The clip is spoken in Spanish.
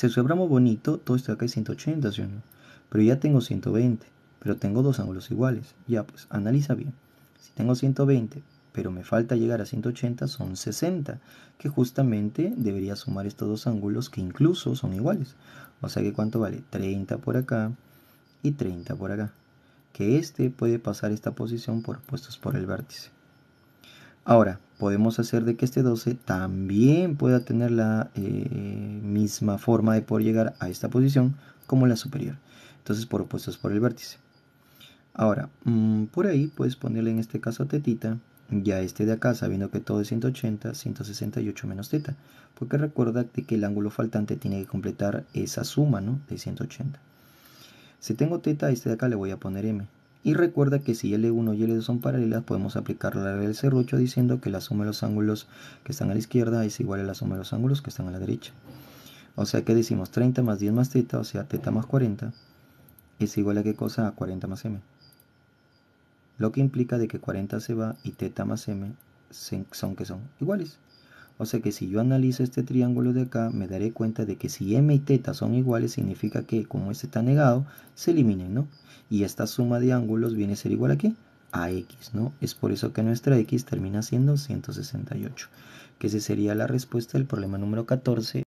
Si sobramos bonito, todo esto de acá es 180, Pero ya tengo 120, pero tengo dos ángulos iguales. Ya, pues, analiza bien. Si tengo 120, pero me falta llegar a 180, son 60, que justamente debería sumar estos dos ángulos que incluso son iguales. O sea que cuánto vale? 30 por acá y 30 por acá. Que este puede pasar esta posición por puestos por el vértice. Ahora, podemos hacer de que este 12 también pueda tener la eh, misma forma de poder llegar a esta posición como la superior. Entonces por opuestos por el vértice. Ahora, mm, por ahí puedes ponerle en este caso teta. ya este de acá, sabiendo que todo es 180, 168 menos teta. Porque recuerda que el ángulo faltante tiene que completar esa suma ¿no? de 180. Si tengo teta, a este de acá le voy a poner m. Y recuerda que si L1 y L2 son paralelas, podemos aplicar la regla del serrucho diciendo que la suma de los ángulos que están a la izquierda es igual a la suma de los ángulos que están a la derecha. O sea que decimos 30 más 10 más teta, o sea teta más 40, es igual a qué cosa? A 40 más m. Lo que implica de que 40 se va y teta más m son que son iguales. O sea que si yo analizo este triángulo de acá, me daré cuenta de que si m y teta son iguales, significa que como este está negado, se eliminen, ¿no? Y esta suma de ángulos viene a ser igual a qué? A x, ¿no? Es por eso que nuestra x termina siendo 168, que esa sería la respuesta del problema número 14.